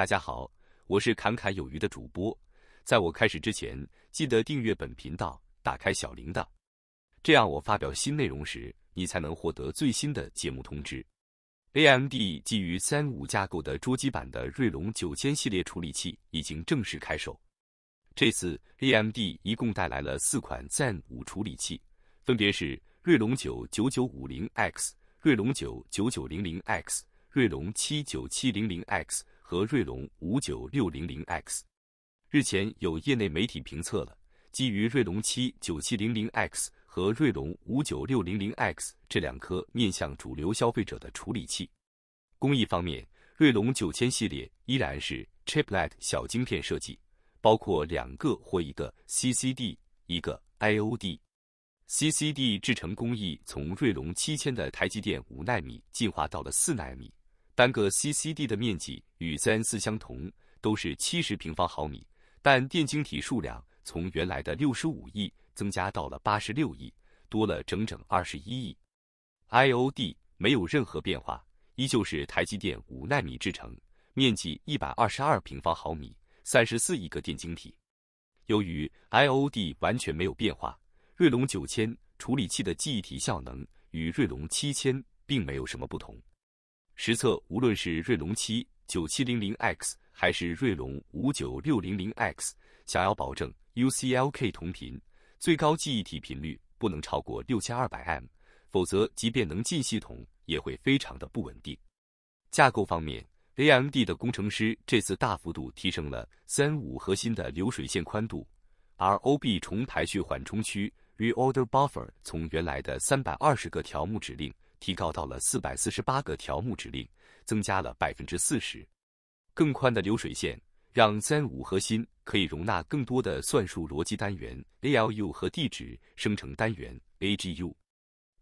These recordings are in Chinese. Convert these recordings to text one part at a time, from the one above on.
大家好，我是侃侃有余的主播。在我开始之前，记得订阅本频道，打开小铃铛，这样我发表新内容时，你才能获得最新的节目通知。AMD 基于 Zen 五架构的桌机版的锐龙九千系列处理器已经正式开售。这次 AMD 一共带来了四款 Zen 五处理器，分别是锐龙九九九五零 X、锐龙九九九零零 X、锐龙七九七零零 X。和锐龙五九六零零 X，日前有业内媒体评测了基于锐龙七九七零零 X 和锐龙五九六零零 X 这两颗面向主流消费者的处理器。工艺方面，锐龙九千系列依然是 Chiplet 小晶片设计，包括两个或一个 CCD，一个 IOD。CCD 制成工艺从锐龙七千的台积电五纳米进化到了四纳米。三个 CCD 的面积与 c n 四相同，都是七十平方毫米，但电晶体数量从原来的六十五亿增加到了八十六亿，多了整整二十一亿。IOD 没有任何变化，依旧是台积电五纳米制程，面积一百二十二平方毫米，三十四亿个电晶体。由于 IOD 完全没有变化，锐龙九千处理器的记忆体效能与锐龙七千并没有什么不同。实测，无论是锐龙七九七零零 X 还是锐龙五九六零零 X，想要保证 UCLK 同频，最高记忆体频率不能超过六千二百 M，否则即便能进系统，也会非常的不稳定。架构方面，AMD 的工程师这次大幅度提升了三五核心的流水线宽度，ROB 重排序缓冲区 Reorder Buffer 从原来的三百二十个条目指令。提高到了四百四十八个条目指令，增加了百分之四十。更宽的流水线让 Zen 五核心可以容纳更多的算术逻辑单元 （ALU） 和地址生成单元 （AGU）。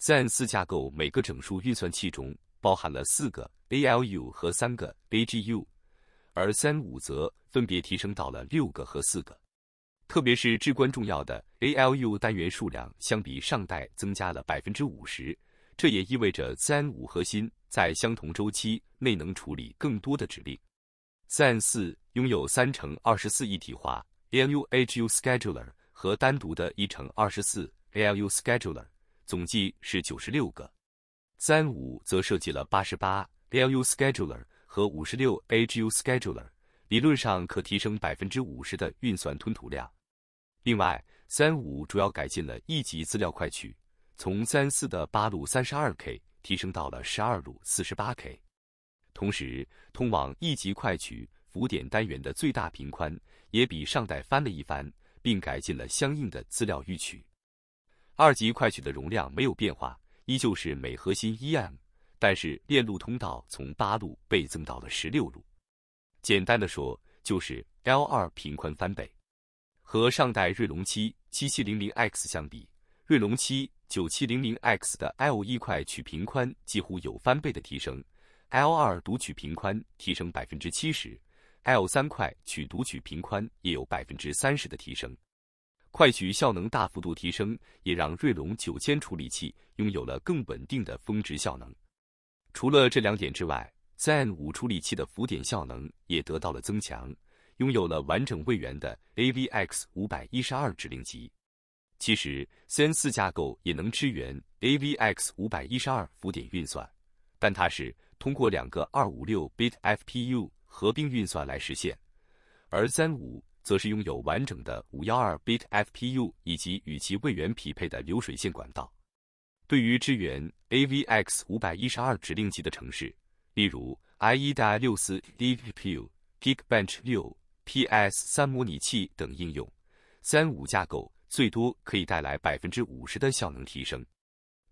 Zen 四架构每个整数运算器中包含了四个 ALU 和三个 AGU，而 Zen 五则分别提升到了六个和四个。特别是至关重要的 ALU 单元数量相比上代增加了百分之五十。这也意味着 Zen 五核心在相同周期内能处理更多的指令。Zen 四拥有三乘二十四一体化 ALU HU Scheduler 和单独的一乘二十四 ALU Scheduler，总计是九十六个。Zen 五则设计了八十八 ALU Scheduler 和五十六 h u Scheduler，理论上可提升百分之五十的运算吞吐量。另外，Zen 五主要改进了一级资料块取。从三四的八路三十二 K 提升到了十二路四十八 K，同时通往一级快取浮点单元的最大频宽也比上代翻了一番，并改进了相应的资料预取。二级快取的容量没有变化，依旧是每核心一 M，但是链路通道从八路倍增到了十六路。简单的说，就是 L2 频宽翻倍。和上代锐龙七七七零零 X 相比。锐龙七九七零零 X 的 L 一块取频宽几乎有翻倍的提升，L 二读取频宽提升百分之七十，L 三块取读取频宽也有百分之三十的提升，快取效能大幅度提升，也让锐龙九千处理器拥有了更稳定的峰值效能。除了这两点之外，Zen 五处理器的浮点效能也得到了增强，拥有了完整位元的 AVX 五百一十二指令集。其实，三四架构也能支援 AVX 五百一十二浮点运算，但它是通过两个二五六 bit FPU 合并运算来实现；而三五则是拥有完整的五幺二 bit FPU 以及与其位元匹配的流水线管道。对于支援 AVX 五百一十二指令集的城市，例如 i.e. 的六四 d p u Geekbench 六 PS 三模拟器等应用，三五架构。最多可以带来百分之五十的效能提升。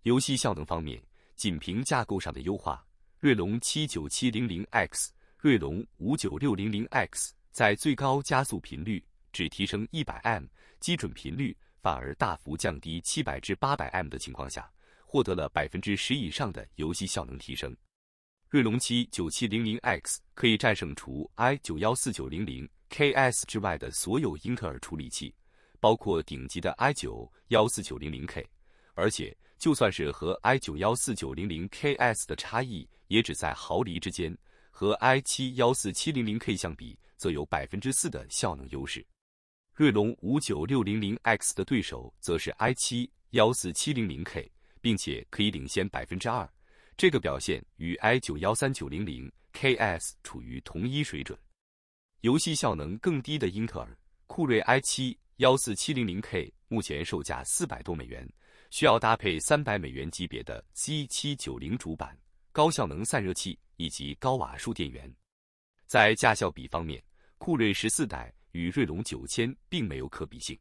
游戏效能方面，仅凭架构上的优化，锐龙七九七零零 X、锐龙五九六零零 X 在最高加速频率只提升一百 M，基准频率反而大幅降低七百至八百 M 的情况下，获得了百分之十以上的游戏效能提升。锐龙七九七零零 X 可以战胜除 i 九幺四九零零 KS 之外的所有英特尔处理器。包括顶级的 i 九幺四九零零 K，而且就算是和 i 九幺四九零零 KS 的差异也只在毫厘之间，和 i 七幺四七零零 K 相比，则有百分之四的效能优势。锐龙五九六零零 X 的对手则是 i 七幺四七零零 K，并且可以领先百分之二，这个表现与 i 九幺三九零零 KS 处于同一水准。游戏效能更低的英特尔酷睿 i 七。幺四七零零 K 目前售价四百多美元，需要搭配三百美元级别的 C 七九零主板、高效能散热器以及高瓦数电源。在价效比方面，酷睿十四代与锐龙九千并没有可比性。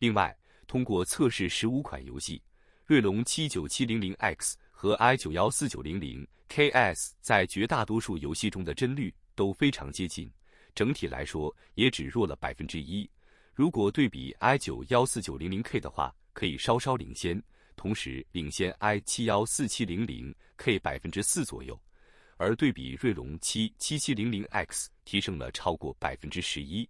另外，通过测试十五款游戏，锐龙七九七零零 X 和 i 九幺四九零零 KS 在绝大多数游戏中的帧率都非常接近，整体来说也只弱了百分之一。如果对比 i 九幺四九零零 K 的话，可以稍稍领先，同时领先 i 七幺四七零零 K 百分之四左右；而对比锐龙七七七零零 X，提升了超过百分之十一。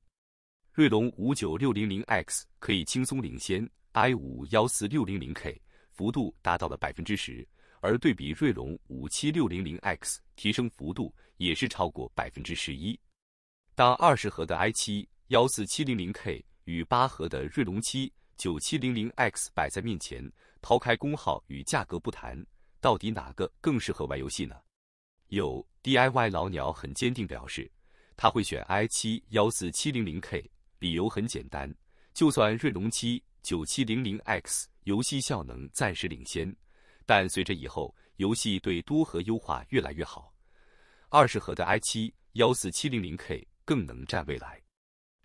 锐龙五九六零零 X 可以轻松领先 i 五幺四六零零 K，幅度达到了百分之十；而对比锐龙五七六零零 X，提升幅度也是超过百分之十一。当二十核的 i 七幺四七零零 K。与八核的锐龙七九七零零 X 摆在面前，抛开工号与价格不谈，到底哪个更适合玩游戏呢？有 DIY 老鸟很坚定表示，他会选 i 七幺四七零零 K，理由很简单，就算锐龙七九七零零 X 游戏效能暂时领先，但随着以后游戏对多核优化越来越好，二十核的 i 七幺四七零零 K 更能占未来。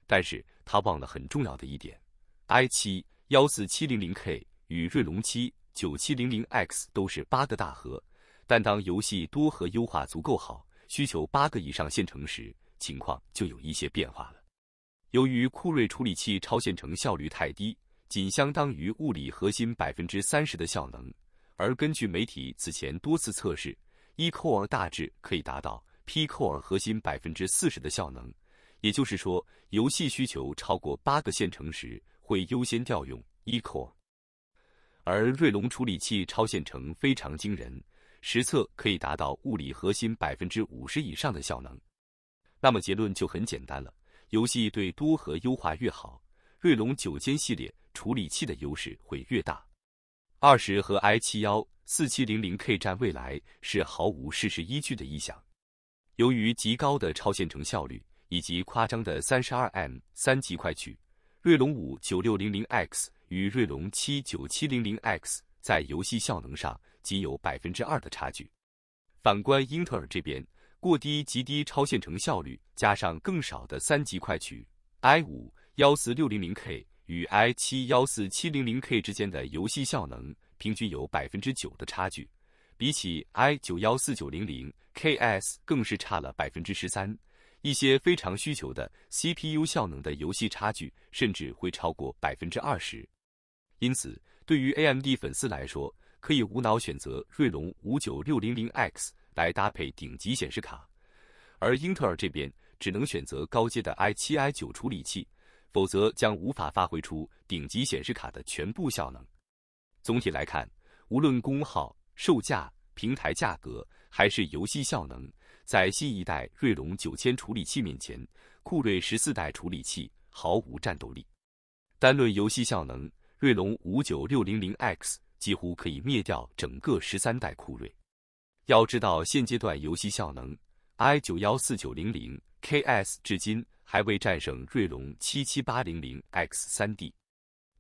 但是他忘了很重要的一点，i7 14700K 与锐龙7 9700X 都是八个大核，但当游戏多核优化足够好，需求八个以上线程时，情况就有一些变化了。由于酷睿处理器超线程效率太低，仅相当于物理核心百分之三十的效能，而根据媒体此前多次测试，e core 大致可以达到 p core 核心百分之四十的效能。也就是说，游戏需求超过八个线程时，会优先调用 E Core，而锐龙处理器超线程非常惊人，实测可以达到物理核心百分之五十以上的效能。那么结论就很简单了：游戏对多核优化越好，锐龙九千系列处理器的优势会越大。二十和 i 七幺四七零零 K 战未来是毫无事实依据的臆想。由于极高的超线程效率。以及夸张的三十二 M 三级快取，锐龙五九六零零 X 与锐龙七九七零零 X 在游戏效能上仅有百分之二的差距。反观英特尔这边，过低极低超线程效率加上更少的三级快取，i 五幺四六零零 K 与 i 七幺四七零零 K 之间的游戏效能平均有百分之九的差距，比起 i 九幺四九零零 KS 更是差了百分之十三。一些非常需求的 CPU 效能的游戏差距甚至会超过百分之二十，因此对于 AMD 粉丝来说，可以无脑选择锐龙 59600X 来搭配顶级显示卡，而英特尔这边只能选择高阶的 i7、i9 处理器，否则将无法发挥出顶级显示卡的全部效能。总体来看，无论功耗、售价、平台价格还是游戏效能。在新一代锐龙九千处理器面前，酷睿十四代处理器毫无战斗力。单论游戏效能，锐龙五九六零零 X 几乎可以灭掉整个十三代酷睿。要知道，现阶段游戏效能，i 九幺四九零零 KS 至今还未战胜锐龙七七八零零 X 三 D。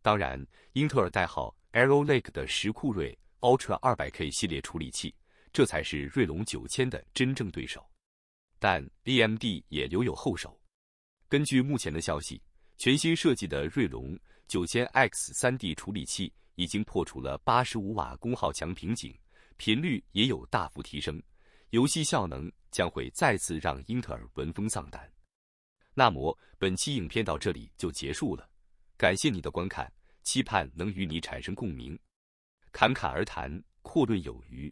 当然，英特尔代号 Arrow Lake 的十酷睿 Ultra 二百 K 系列处理器。这才是锐龙九千的真正对手，但 B M D 也留有后手。根据目前的消息，全新设计的锐龙九千 X 三 D 处理器已经破除了八十五瓦功耗墙瓶颈，频率也有大幅提升，游戏效能将会再次让英特尔闻风丧胆。那么本期影片到这里就结束了，感谢你的观看，期盼能与你产生共鸣。侃侃而谈，阔论有余。